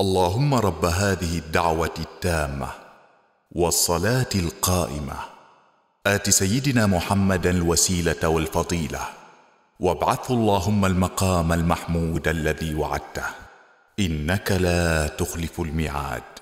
اللهم رب هذه الدعوه التامه والصلاه القائمه ات سيدنا محمدا الوسيله والفضيله وابعثه اللهم المقام المحمود الذي وعدته انك لا تخلف الميعاد